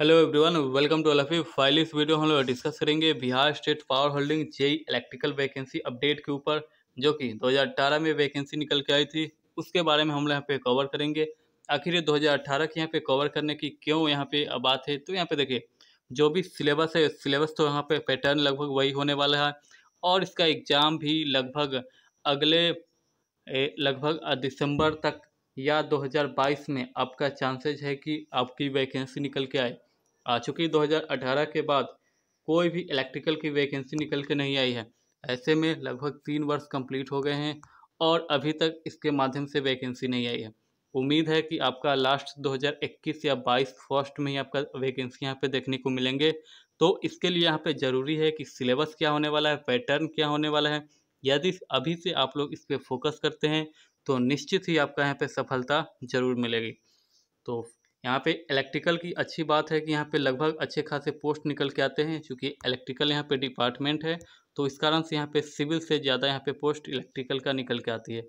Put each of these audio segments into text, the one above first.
hello everyone welcome to Alfie file इस video हम लोग डिस्कस करेंगे Bihar state power holding JE electrical vacancy update के ऊपर जो कि 2018 में वैकेंसी निकल के आई थी उसके बारे में हम लोग यहाँ पे कवर करेंगे आखिर ये 2018 के यहाँ पे कवर करने की क्यों यहाँ पे बात है तो यहाँ पे देखिए जो भी सिलेबस है सिलेबस तो यहाँ पे पैटर्न लगभग वही होने वाला है और इसका एग्ज़ाम भी लगभग अगले लगभग दिसंबर तक या 2022 में आपका चांसेज है कि आपकी वैकेंसी निकल के आए आ चुकी 2018 के बाद कोई भी इलेक्ट्रिकल की वैकेंसी निकल के नहीं आई है ऐसे में लगभग तीन वर्ष कंप्लीट हो गए हैं और अभी तक इसके माध्यम से वैकेंसी नहीं आई है उम्मीद है कि आपका लास्ट 2021 या 22 फर्स्ट में ही आपका वैकेंसी यहाँ पे देखने को मिलेंगे तो इसके लिए यहाँ पे ज़रूरी है कि सिलेबस क्या होने वाला है पैटर्न क्या होने वाला है यदि अभी से आप लोग इस पर फोकस करते हैं तो निश्चित ही आपका यहाँ पे सफलता ज़रूर मिलेगी तो यहाँ पे इलेक्ट्रिकल की अच्छी बात है कि यहाँ पे लगभग अच्छे खासे पोस्ट निकल के आते हैं क्योंकि इलेक्ट्रिकल यहाँ पे डिपार्टमेंट है तो इस कारण से यहाँ पे सिविल से ज़्यादा यहाँ पे पोस्ट इलेक्ट्रिकल का निकल के आती है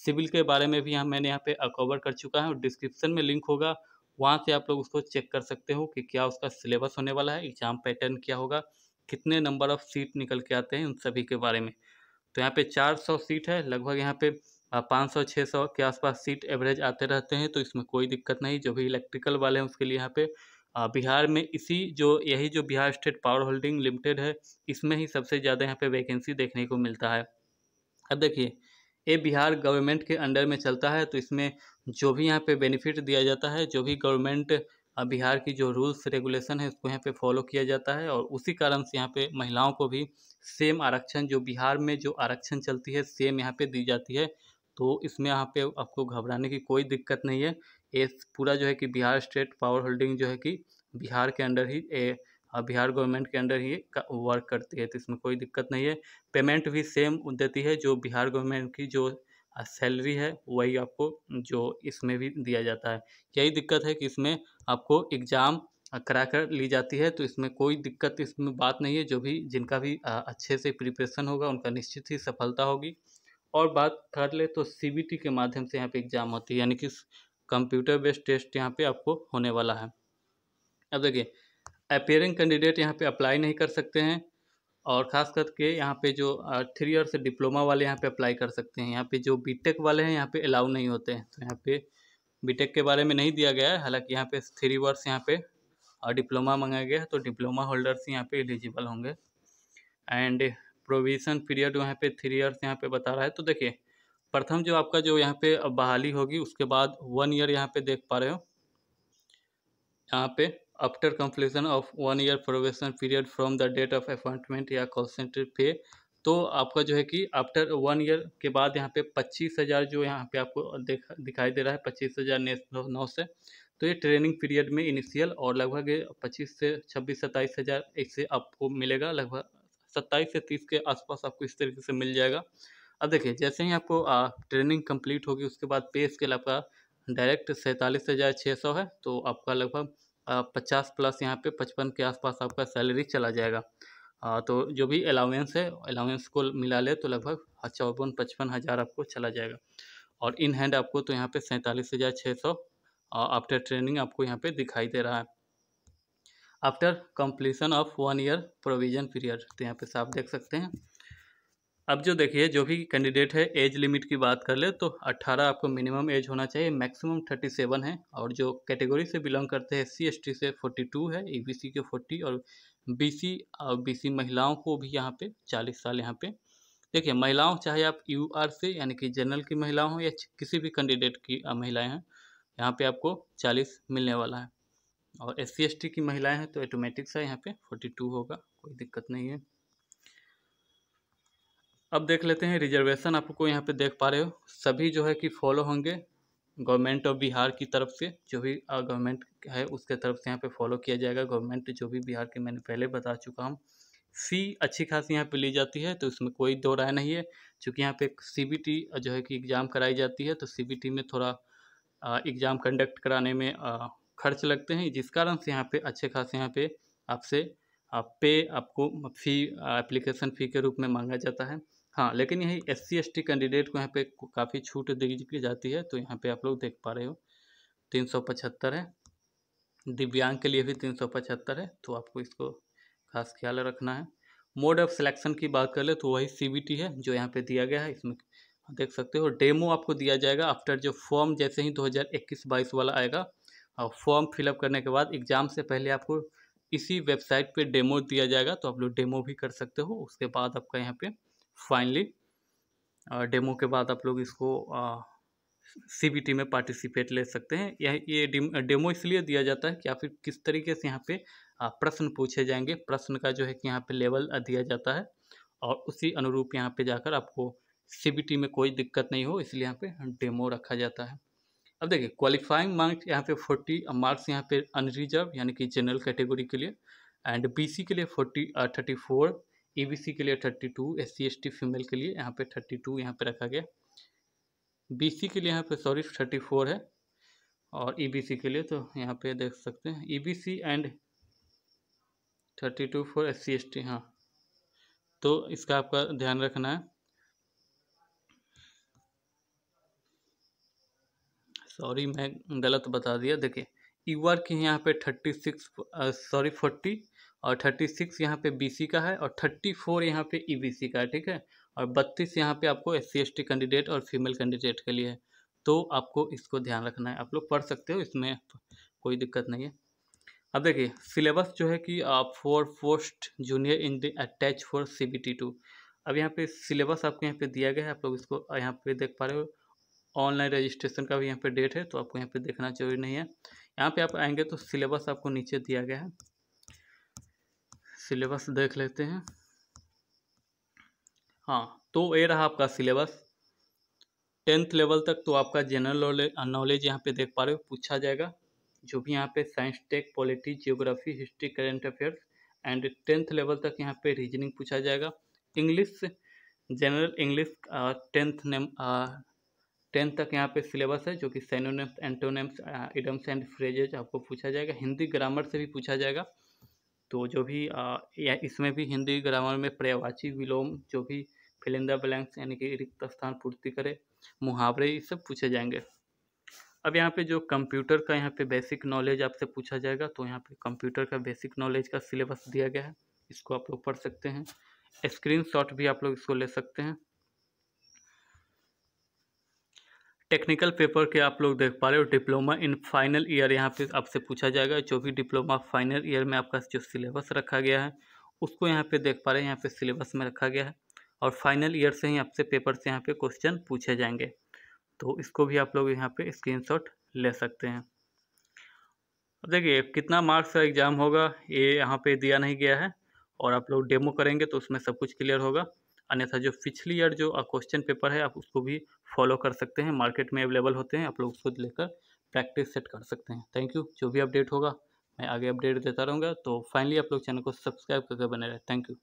सिविल के बारे में भी यहाँ मैंने यहाँ पे कवर कर चुका है और डिस्क्रिप्सन में लिंक होगा वहाँ से आप लोग उसको चेक कर सकते हो कि क्या उसका सिलेबस होने वाला है एग्ज़ाम पैटर्न क्या होगा कितने नंबर ऑफ सीट निकल के आते हैं उन सभी के बारे में तो यहाँ पे 400 सीट है लगभग यहाँ पे पाँच सौ छः सौ के आसपास सीट एवरेज आते रहते हैं तो इसमें कोई दिक्कत नहीं जो भी इलेक्ट्रिकल वाले हैं उसके लिए यहाँ पे बिहार में इसी जो यही जो Bihar state power holding limited है इसमें ही सबसे ज़्यादा यहाँ पे वैकेंसी देखने को मिलता है अब देखिए ये बिहार गवर्नमेंट के अंडर में चलता है तो इसमें जो भी यहाँ पे बेनिफिट दिया जाता है जो भी गवर्नमेंट बिहार की जो रूल्स रेगुलेशन है उसको यहाँ पे फॉलो किया जाता है और उसी कारण से यहाँ पे महिलाओं को भी सेम आरक्षण जो बिहार में जो आरक्षण चलती है सेम यहाँ पे दी जाती है तो इसमें यहाँ पे आपको घबराने की कोई दिक्कत नहीं है ये पूरा जो है कि बिहार स्टेट पावर होल्डिंग जो है कि बिहार के अंडर ही ए, बिहार गवर्नमेंट के अंडर ही वर्क करती है तो इसमें कोई दिक्कत नहीं है पेमेंट भी सेम देती है जो बिहार गवर्नमेंट की जो सैलरी है वही आपको जो इसमें भी दिया जाता है यही दिक्कत है कि इसमें आपको एग्ज़ाम करा कर ली जाती है तो इसमें कोई दिक्कत इसमें बात नहीं है जो भी जिनका भी अच्छे से प्रिपरेशन होगा उनका निश्चित ही सफलता होगी और बात कर ले तो सी के माध्यम से यहाँ पे एग्ज़ाम होती है यानी कि कंप्यूटर बेस्ड टेस्ट यहाँ पे आपको होने वाला है अब देखिए अपेयरिंग कैंडिडेट यहाँ पे अप्लाई नहीं कर सकते हैं और ख़ास करके यहाँ पे जो थ्री ईयर से डिप्लोमा वाले यहाँ पे अप्लाई कर सकते हैं यहाँ पे जो बीटेक वाले हैं यहाँ पे अलाउ नहीं होते हैं तो यहाँ पे बीटेक के बारे में नहीं दिया गया है हालांकि यहाँ पे थ्री वर्ष यहाँ पे और डिप्लोमा मंगाया गया है तो डिप्लोमा होल्डर्स यहाँ पे एलिजिबल होंगे एंड प्रोविज़न पीरियड यहाँ पे थ्री ईयर्स यहाँ पे बता रहा है तो देखिए प्रथम जो आपका जो यहाँ पे बहाली होगी उसके बाद वन ईयर यहाँ पे देख पा रहे हो यहाँ पे after completion of one year probation period from the date of appointment या कॉन्सेंट्रेट पे तो आपका जो है कि आफ्टर वन ईयर के बाद यहाँ पे पच्चीस हज़ार जो यहाँ पे आपको देखा दिखाई दे रहा है पच्चीस हज़ार नौ से तो ये ट्रेनिंग पीरियड में इनिशियल और लगभग पच्चीस से छब्बीस सत्ताईस हज़ार इससे आपको मिलेगा लगभग सत्ताईस से तीस के आसपास आपको इस तरीके से मिल जाएगा अब देखिए जैसे ही आपको आ, ट्रेनिंग कंप्लीट होगी उसके बाद पे स्केल आपका डायरेक्ट सैंतालीस हज़ार छः सौ है तो आपका लगभग पचास प्लस यहाँ पे पचपन के आसपास आपका सैलरी चला जाएगा आ, तो जो भी अलाउंस है अलाउंस को मिला ले तो लगभग चौवन पचपन हज़ार आपको चला जाएगा और इन हैंड आपको तो यहाँ पे सैंतालीस हज़ार छः सौ आफ्टर ट्रेनिंग आपको यहाँ पे दिखाई दे रहा है after completion of one year provision period तो यहाँ पे साफ देख सकते हैं अब जो देखिए जो भी कैंडिडेट है एज लिमिट की बात कर ले तो 18 आपको मिनिमम एज होना चाहिए मैक्सिमम 37 है और जो कैटेगरी से बिलोंग करते हैं सी एस से 42 है ई के 40 और बीसी और बीसी महिलाओं को भी यहाँ पे 40 साल यहाँ पे देखिए महिलाओं चाहे आप यू से यानी कि जनरल की महिलाओं हों या किसी भी कैंडिडेट की महिलाएँ हैं यहाँ पर आपको चालीस मिलने वाला है और एस सी की महिलाएं हैं तो ऑटोमेटिक सा यहाँ पे टू होगा कोई दिक्कत नहीं है अब देख लेते हैं रिजर्वेशन आपको यहाँ पे देख पा रहे हो सभी जो है कि फॉलो होंगे गवर्नमेंट ऑफ बिहार की तरफ से जो भी गवर्नमेंट है उसके तरफ से यहाँ पे फॉलो किया जाएगा गवर्नमेंट जो भी बिहार के मैंने पहले बता चुका हूँ सी अच्छी खासी यहाँ पे ली जाती है तो इसमें कोई दो राय नहीं है चूँकि यहाँ पे टी जो है कि एग्ज़ाम कराई जाती है तो टी में थोड़ा एग्ज़ाम कंडक्ट कराने में खर्च लगते हैं जिस कारण से यहाँ पे अच्छे खासे यहाँ पे आपसे आप पे आपको फ़ी एप्लीकेशन फ़ी के रूप में मांगा जाता है हाँ लेकिन यही एस सी कैंडिडेट को यहाँ पे काफ़ी छूट दी जाती है तो यहाँ पे आप लोग देख पा रहे हो तीन सौ पचहत्तर है दिव्यांग के लिए भी तीन सौ पचहत्तर है तो आपको इसको खास ख्याल रखना है मोड ऑफ सिलेक्शन की बात कर ले तो वही सी है जो यहाँ पर दिया गया है इसमें देख सकते हो डेमो आपको दिया जाएगा आफ्टर जो फॉर्म जैसे ही 2021-22 वाला आएगा और फॉर्म फिलअप करने के बाद एग्ज़ाम से पहले आपको इसी वेबसाइट पे डेमो दिया जाएगा तो आप लोग डेमो भी कर सकते हो उसके बाद आपका यहाँ पे फाइनली डेमो के बाद आप लोग इसको सीबीटी में पार्टिसिपेट ले सकते हैं यह ये डेमो इसलिए दिया जाता है कि या फिर किस तरीके से यहाँ पे प्रश्न पूछे जाएंगे प्रश्न का जो है कि यहाँ पे लेवल दिया जाता है और उसी अनुरूप यहाँ पे जाकर आपको सी में कोई दिक्कत नहीं हो इसलिए यहाँ पे डेमो रखा जाता है अब देखिए क्वालिफाइंग मार्क्स यहाँ पे फोर्टी मार्क्स यहाँ पे अनरिजर्व यानी कि जनरल कैटेगरी के लिए एंड बीसी के लिए फोर्टी थर्टी फोर ई के लिए थर्टी टू एस सी फीमेल के लिए यहाँ पे थर्टी टू यहाँ पर रखा गया बीसी के लिए यहाँ पे सॉरी थर्टी फोर है और ईबीसी के लिए तो यहाँ पे देख सकते हैं EBC and thirty two for S C हाँ तो इसका आपका ध्यान रखना है सॉरी मैं गलत बता दिया देखिए यू आर की यहाँ पे थर्टी सिक्स सॉरी फोर्टी और थर्टी सिक्स यहाँ पे बी का है और थर्टी फोर यहाँ पे ई e का है ठीक है और बत्तीस यहाँ पे आपको एस सी कैंडिडेट और फीमेल कैंडिडेट के लिए है तो आपको इसको ध्यान रखना है आप लोग पढ़ सकते हो इसमें कोई दिक्कत नहीं है अब देखिए सिलेबस जो है कि आप four post junior in the attach for C B T two अब यहाँ पे सिलेबस आपको यहाँ पे दिया गया है आप लोग इसको यहाँ पे देख पा रहे हो ऑनलाइन रजिस्ट्रेशन का भी यहाँ पे डेट है तो आपको यहाँ पे देखना जरूरी नहीं है यहाँ पे आप आएंगे तो सिलेबस आपको नीचे दिया गया है सिलेबस देख लेते हैं हाँ तो ये रहा आपका सिलेबस टेंथ लेवल तक तो आपका जनरल नॉलेज यहाँ पे देख पा रहे हो पूछा जाएगा जो भी यहाँ पे science tech polity geography history current affairs and tenth level तक यहाँ पे रीजनिंग पूछा जाएगा English general English tenth tenth तक यहाँ पे सिलेबस है जो कि synonyms antonyms idioms and phrases आपको पूछा जाएगा हिंदी ग्रामर से भी पूछा जाएगा तो जो भी आ, इसमें भी हिंदी ग्रामर में प्रयावाची विलोम जो भी फिलिंदा ब्लैंक्स यानी कि रिक्त स्थान पूर्ति करे मुहावरे ये सब पूछे जाएंगे अब यहाँ पे जो कंप्यूटर का यहाँ पे बेसिक नॉलेज आपसे पूछा जाएगा तो यहाँ पे कंप्यूटर का बेसिक नॉलेज का सिलेबस दिया गया है इसको आप लोग पढ़ सकते हैं स्क्रीन शॉट भी आप लोग इसको ले सकते हैं टेक्निकल पेपर के आप लोग देख पा रहे हो डिप्लोमा इन फाइनल ईयर यहाँ पे आपसे पूछा जाएगा जो भी डिप्लोमा फाइनल ईयर में आपका जो सिलेबस रखा गया है उसको यहाँ पे देख पा रहे हैं यहाँ पे सिलेबस में रखा गया है और फाइनल ईयर से ही आपसे पेपर से यहाँ पे क्वेश्चन पूछे जाएंगे तो इसको भी आप लोग यहाँ पे स्क्रीन ले सकते हैं देखिए कितना मार्क्स का एग्ज़ाम होगा ये यहाँ पर दिया नहीं गया है और आप लोग डेमो करेंगे तो उसमें सब कुछ क्लियर होगा अन्यथा जो पिछली ईयर जो क्वेश्चन पेपर है आप उसको भी फॉलो कर सकते हैं मार्केट में अवेलेबल होते हैं आप लोग उसको लेकर प्रैक्टिस सेट कर सकते हैं थैंक यू जो भी अपडेट होगा मैं आगे अपडेट देता रहूँगा तो फाइनली आप लोग चैनल को सब्सक्राइब करके बने रहे थैंक यू